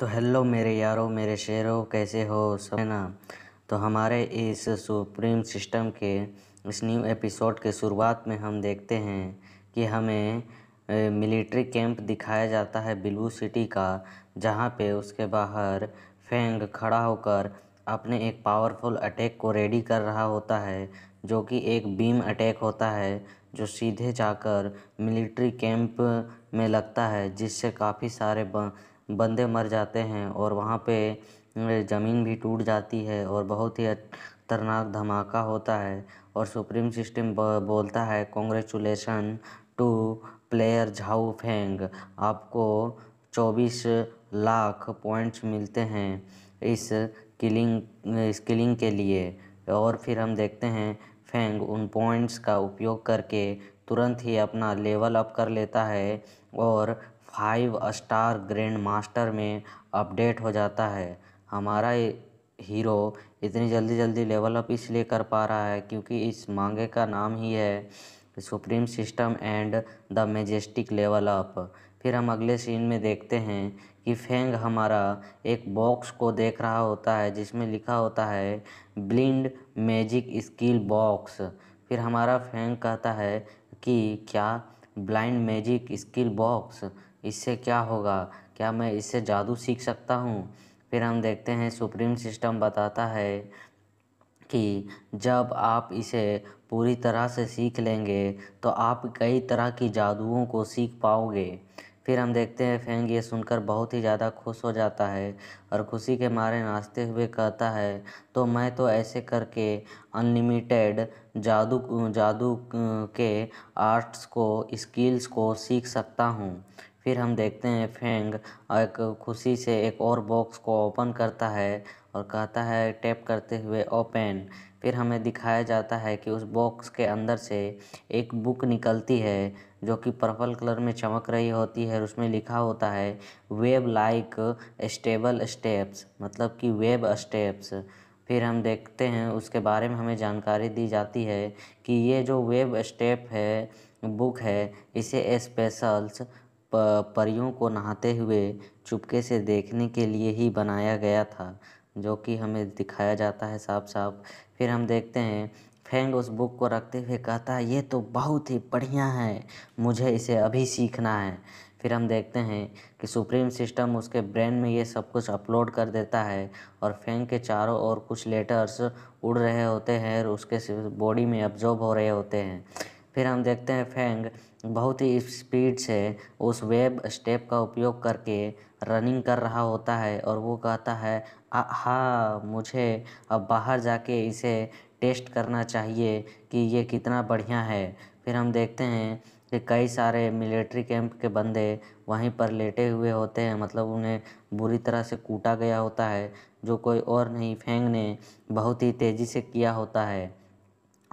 तो हेलो मेरे यारों मेरे शेरों कैसे हो सब है ना तो हमारे इस सुप्रीम सिस्टम के इस न्यू एपिसोड के शुरुआत में हम देखते हैं कि हमें मिलिट्री कैंप दिखाया जाता है बिलू सिटी का जहाँ पे उसके बाहर फेंग खड़ा होकर अपने एक पावरफुल अटैक को रेडी कर रहा होता है जो कि एक बीम अटैक होता है जो सीधे जाकर मिलिट्री कैंप में लगता है जिससे काफ़ी सारे बंदे मर जाते हैं और वहाँ पर ज़मीन भी टूट जाती है और बहुत ही ख़तरनाक धमाका होता है और सुप्रीम सिस्टम बोलता है congratulation to player Zhou Feng आपको चौबीस लाख पॉइंट्स मिलते हैं इस किलिंग इस किलिंग के लिए और फिर हम देखते हैं फेंग उन पॉइंट्स का उपयोग करके तुरंत ही अपना लेवल अप कर लेता है और फाइव स्टार ग्रैंड मास्टर में अपडेट हो जाता है हमारा हीरो इतनी जल्दी जल्दी लेवल अप इसलिए कर पा रहा है क्योंकि इस मांगे का नाम ही है supreme system and the majestic level up फिर हम अगले सीन में देखते हैं कि फेंग हमारा एक बॉक्स को देख रहा होता है जिसमें लिखा होता है ब्लिंड मैजिक स्किल बॉक्स फिर हमारा फेंग कहता है कि क्या ब्लाइंड मैजिक स्किल बॉक्स इससे क्या होगा क्या मैं इससे जादू सीख सकता हूँ फिर हम देखते हैं सुप्रीम सिस्टम बताता है कि जब आप इसे पूरी तरह से सीख लेंगे तो आप कई तरह की जादुओं को सीख पाओगे फिर हम देखते हैं फेंग ये सुनकर बहुत ही ज़्यादा खुश हो जाता है और खुशी के मारे नाचते हुए कहता है तो मैं तो ऐसे करके अनलिमिटेड जादू जादू के आर्ट्स को स्किल्स को सीख सकता हूँ फिर हम देखते हैं फेंग एक खुशी से एक और बॉक्स को ओपन करता है और कहता है टैप करते हुए ओपन फिर हमें दिखाया जाता है कि उस बॉक्स के अंदर से एक बुक निकलती है जो कि पर्पल कलर में चमक रही होती है उसमें लिखा होता है वेब लाइक स्टेबल स्टेप्स मतलब कि वेब स्टेप्स फिर हम देखते हैं उसके बारे में हमें जानकारी दी जाती है कि ये जो वेब स्टेप है बुक है इसे स्पेशल्स परियों को नहाते हुए चुपके से देखने के लिए ही बनाया गया था जो कि हमें दिखाया जाता है साफ साफ फिर हम देखते हैं फेंग उस बुक को रखते हुए कहता है ये तो बहुत ही बढ़िया है मुझे इसे अभी सीखना है फिर हम देखते हैं कि सुप्रीम सिस्टम उसके ब्रेन में ये सब कुछ अपलोड कर देता है और फेंग के चारों ओर कुछ लेटर्स उड़ रहे होते हैं और उसके बॉडी में अब्जॉर्ब हो रहे होते हैं फिर हम देखते हैं फेंग बहुत ही स्पीड से उस वेब स्टेप का उपयोग करके रनिंग कर रहा होता है और वो कहता है हाँ मुझे अब बाहर जाके इसे टेस्ट करना चाहिए कि ये कितना बढ़िया है फिर हम देखते हैं कि कई सारे मिलिट्री कैंप के बंदे वहीं पर लेटे हुए होते हैं मतलब उन्हें बुरी तरह से कूटा गया होता है जो कोई और नहीं फेंग ने बहुत ही तेज़ी से किया होता है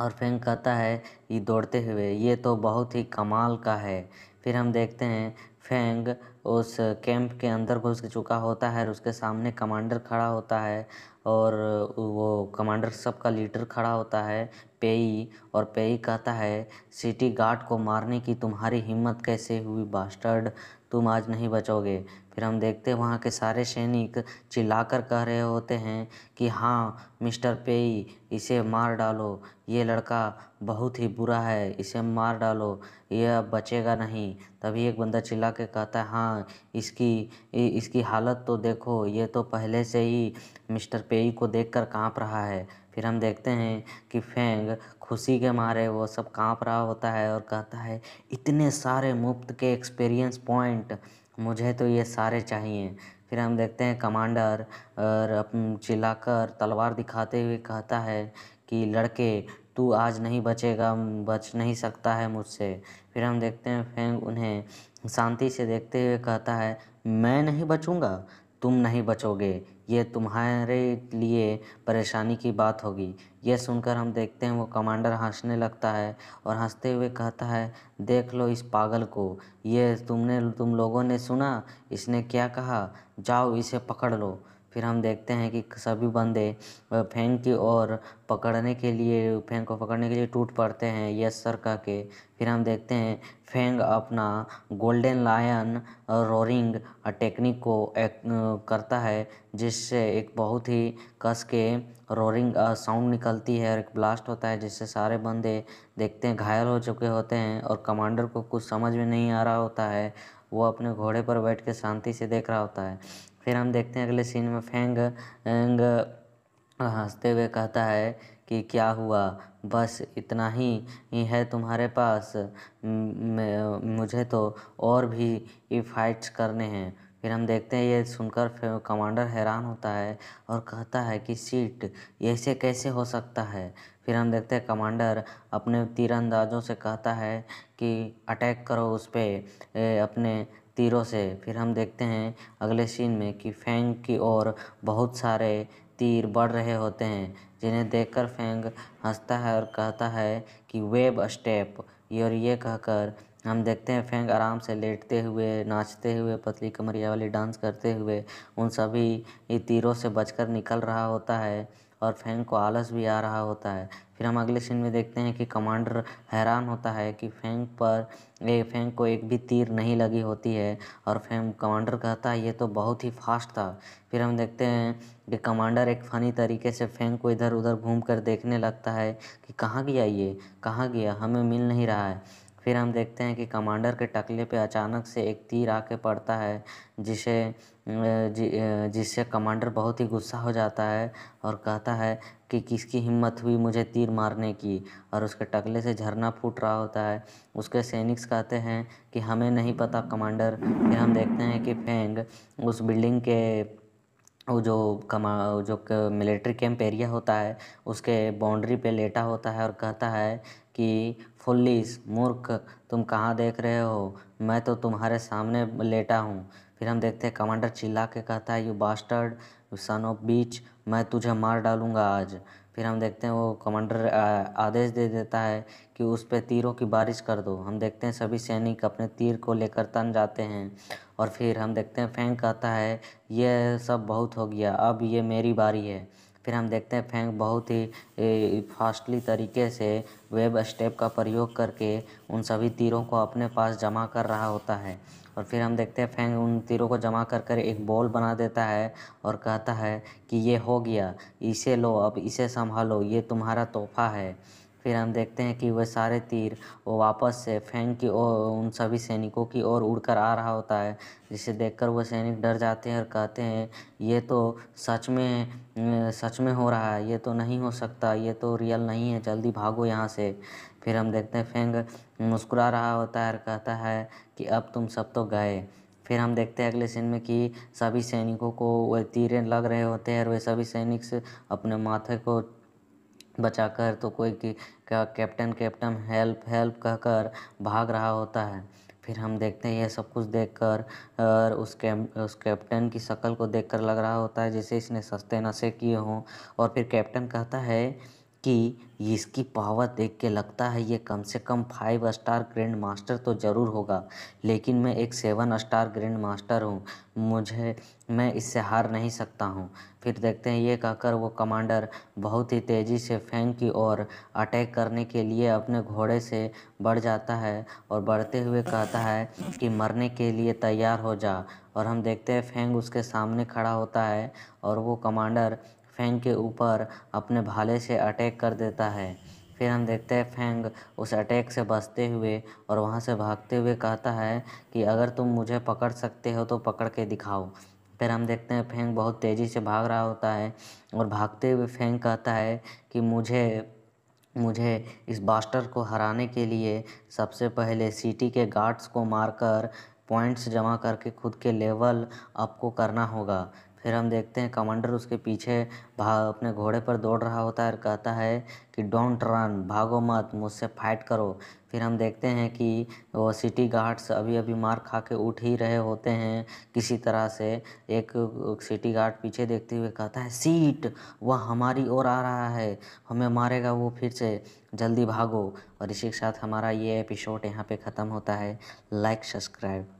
और फ्रैंक कहता है ये दौड़ते हुए ये तो बहुत ही कमाल का है फिर हम देखते हैं फेंग उस कैंप के अंदर घुस चुका होता है और उसके सामने कमांडर खड़ा होता है और वो कमांडर सबका लीडर खड़ा होता है पेई और पेई कहता है सिटी गार्ड को मारने की तुम्हारी हिम्मत कैसे हुई बास्टर्ड तुम आज नहीं बचोगे फिर हम देखते वहाँ के सारे सैनिक चिल्लाकर कह रहे होते हैं कि हाँ मिस्टर पेई इसे मार डालो ये लड़का बहुत ही बुरा है इसे मार डालो यह बचेगा नहीं तभी एक बंदा चिल्ला के कहता है हाँ हाँ इसकी इसकी हालत तो देखो ये तो पहले से ही मिस्टर पेई को देखकर काँप रहा है फिर हम देखते हैं कि फेंग खुशी के मारे वो सब काँप रहा होता है और कहता है इतने सारे मुफ्त के एक्सपीरियंस पॉइंट मुझे तो ये सारे चाहिए फिर हम देखते हैं कमांडर और चिल्लाकर तलवार दिखाते हुए कहता है कि लड़के तू आज नहीं बचेगा बच नहीं सकता है मुझसे फिर हम देखते हैं फेंग उन्हें शांति से देखते हुए कहता है मैं नहीं बचूँगा तुम नहीं बचोगे ये तुम्हारे लिए परेशानी की बात होगी यह सुनकर हम देखते हैं वो कमांडर हंसने लगता है और हंसते हुए कहता है देख लो इस पागल को ये तुमने तुम लोगों ने सुना इसने क्या कहा जाओ इसे पकड़ लो फिर हम देखते हैं कि सभी बंदे फैन की ओर पकड़ने के लिए फैन को पकड़ने के लिए टूट पड़ते हैं यस सर कह के फिर हम देखते हैं फेंग अपना गोल्डन लायन रोरिंग टेक्निक को एक करता है जिससे एक बहुत ही कस के रोरिंग साउंड निकलती है और एक ब्लास्ट होता है जिससे सारे बंदे देखते हैं घायल हो चुके होते हैं और कमांडर को कुछ समझ में नहीं आ रहा होता है वो अपने घोड़े पर बैठ के शांति से देख रहा होता है फिर हम देखते हैं अगले सीन में फेंग एंग हँसते हुए कहता है कि क्या हुआ बस इतना ही है तुम्हारे पास मुझे तो और भी फाइट्स करने हैं फिर हम देखते हैं ये सुनकर कमांडर हैरान होता है और कहता है कि सीट ऐसे कैसे हो सकता है फिर हम देखते हैं कमांडर अपने तीरंदाजों से कहता है कि अटैक करो उस पर अपने तीरों से फिर हम देखते हैं अगले सीन में कि फेंग की ओर बहुत सारे तीर बढ़ रहे होते हैं जिन्हें देखकर फेंग हंसता है और कहता है कि वेब स्टेप ये और ये कहकर हम देखते हैं फेंग आराम से लेटते हुए नाचते हुए पतली कमरिया वाली डांस करते हुए उन सभी तीरों से बचकर निकल रहा होता है और फैंग को आलस भी आ रहा होता है फिर हम अगले सीन में देखते हैं कि कमांडर हैरान होता है कि फैंग पर ए फैंग को एक भी तीर नहीं लगी होती है और फैंग कमांडर कहता है ये तो बहुत ही फास्ट था फिर हम देखते हैं कि कमांडर एक फ़नी तरीके से फेंक को इधर उधर घूम कर देखने लगता है कि कहाँ गया ये कहाँ गया हमें मिल नहीं रहा है फिर हम देखते हैं कि कमांडर के टकले पे अचानक से एक तीर आके पड़ता है जिसे जि, जिससे कमांडर बहुत ही गुस्सा हो जाता है और कहता है कि किसकी हिम्मत हुई मुझे तीर मारने की और उसके टकले से झरना फूट रहा होता है उसके सैनिक्स कहते हैं कि हमें नहीं पता कमांडर फिर हम देखते हैं कि फेंग उस बिल्डिंग के वो जो कमा जो मिलिट्री कैंप एरिया होता है उसके बाउंड्री पे लेटा होता है और कहता है कि फुल्लिस मूर्ख तुम कहाँ देख रहे हो मैं तो तुम्हारे सामने लेटा हूँ फिर हम देखते हैं कमांडर चिल्ला के कहता है you bastard son of bitch मैं तुझे मार डालूँगा आज फिर हम देखते हैं वो कमांडर आदेश दे देता है कि उस पर तीरों की बारिश कर दो हम देखते हैं सभी सैनिक अपने तीर को लेकर तन जाते हैं और फिर हम देखते हैं फैंक कहता है ये सब बहुत हो गया अब ये मेरी बारी है फिर हम देखते हैं फेंग बहुत ही फास्टली तरीके से वेब स्टेप का प्रयोग करके उन सभी तीरों को अपने पास जमा कर रहा होता है और फिर हम देखते हैं फेंग उन तीरों को जमा कर कर एक बॉल बना देता है और कहता है कि ये हो गया इसे लो अब इसे संभालो ये तुम्हारा तोहफा है फिर हम देखते हैं कि वह सारे तीर वो वापस से फेंक की ओर उन सभी सैनिकों की ओर उड़कर आ रहा होता है जिसे देखकर वह सैनिक डर जाते हैं और कहते हैं ये तो सच में सच में हो रहा है ये तो नहीं हो सकता ये तो रियल नहीं है जल्दी भागो यहाँ से फिर हम देखते हैं फेंग मुस्कुरा रहा होता है और कहता है कि अब तुम सब तो गए फिर हम देखते हैं अगले सीन में कि सभी सैनिकों को वह तीरें लग रहे होते हैं और वे सभी सैनिक अपने माथे को बचाकर तो कोई क्या कैप्टन कैप्टन हेल्प हेल्प कहकर भाग रहा होता है फिर हम देखते हैं यह सब कुछ देखकर और उस कैम उस कैप्टन की शक्ल को देखकर लग रहा होता है जैसे इसने सस्ते नशे किए हों और फिर कैप्टन कहता है कि इसकी पावर देख के लगता है ये कम से कम फाइव स्टार ग्रैंड मास्टर तो ज़रूर होगा लेकिन मैं एक सेवन स्टार ग्रैंड मास्टर हूँ मुझे मैं इससे हार नहीं सकता हूँ फिर देखते हैं ये कहकर वो कमांडर बहुत ही तेज़ी से फेंक की ओर अटैक करने के लिए अपने घोड़े से बढ़ जाता है और बढ़ते हुए कहता है कि मरने के लिए तैयार हो जा और हम देखते हैं फेंग उसके सामने खड़ा होता है और वो कमांडर फेंग के ऊपर अपने भाले से अटैक कर देता है फिर हम देखते हैं फेंग उस अटैक से बचते हुए और वहाँ से भागते हुए कहता है कि अगर तुम मुझे पकड़ सकते हो तो पकड़ के दिखाओ फिर हम देखते हैं फेंग बहुत तेज़ी से भाग रहा होता है और भागते हुए फेंग कहता है कि मुझे मुझे इस बास्टर को हराने के लिए सबसे पहले सिटी के गार्ड्स को मारकर पॉइंट्स जमा करके खुद के लेवल अप को करना होगा फिर हम देखते हैं कमांडर उसके पीछे भा अपने घोड़े पर दौड़ रहा होता है और कहता है कि डोंट रन भागो मत मुझसे फाइट करो फिर हम देखते हैं कि वो सिटी गार्ड्स अभी अभी मार खा के उठ ही रहे होते हैं किसी तरह से एक सिटी गार्ड पीछे देखते हुए कहता है सीट वह हमारी ओर आ रहा है हमें मारेगा वो फिर से जल्दी भागो और इसी के साथ हमारा ये एपिसोड यहाँ पे ख़त्म होता है लाइक सब्सक्राइब